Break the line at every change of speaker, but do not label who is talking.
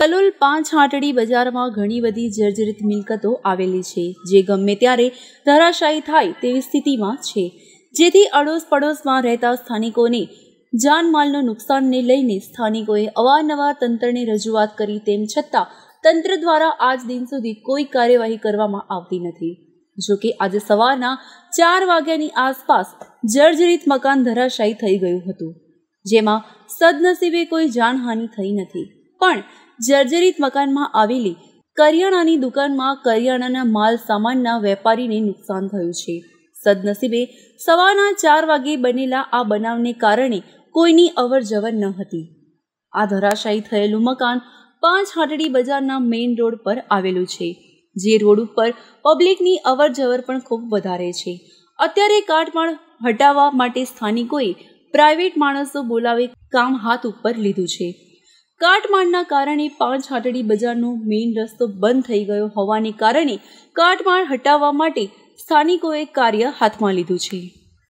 કલોલ પાંચ હાટડી બજારમાં ઘણી બધી જર્જરિત મિલકતો આવેલી છે જે ગમે ત્યારે ધરાશાયી થાય તેવી સ્થિતિમાં છે જેથી અડોસ પડોશમાં રહેતા સ્થાનિકોને જાનમાલનો નુકસાનને લઈને સ્થાનિકોએ અવારનવાર તંત્રને રજૂઆત કરી તેમ છતાં તંત્ર દ્વારા આજ દિન સુધી કોઈ કાર્યવાહી કરવામાં આવતી નથી જોકે આજે સવારના ચાર વાગ્યાની આસપાસ જર્જરિત મકાન ધરાશાયી થઈ ગયું હતું જેમાં સદનસીબે કોઈ જાનહાનિ થઈ નથી પણ જર્જરિત મકાનમાં આવેલી કરિયાણાની દુકાનમાં કરિયાણાના માલ સામાનના વેપારીને નુકસાન થયું છે સદનસીબે સવારના ચાર વાગે બનેલા આ બનાવને કારણે કોઈની અવર ન હતી આ ધરાશાયી થયેલું મકાન પાંચ હાટડી બજારના મેઇન રોડ પર આવેલું છે જે રોડ ઉપર પબ્લિકની અવર જવર પણ ખૂબ વધારે છે અત્યારે પણ હટાવવા માટે સ્થાનિકોએ પ્રાઇવેટ માણસો બોલાવે કામ હાથ ઉપર લીધું છે કાટમાળના કારણે પાંચ હાટડી બજારનો મેઇન રસ્તો બંધ થઈ ગયો હોવાને કારણે કાટમાળ હટાવવા માટે સ્થાનિકોએ કાર્ય હાથમાં લીધું છે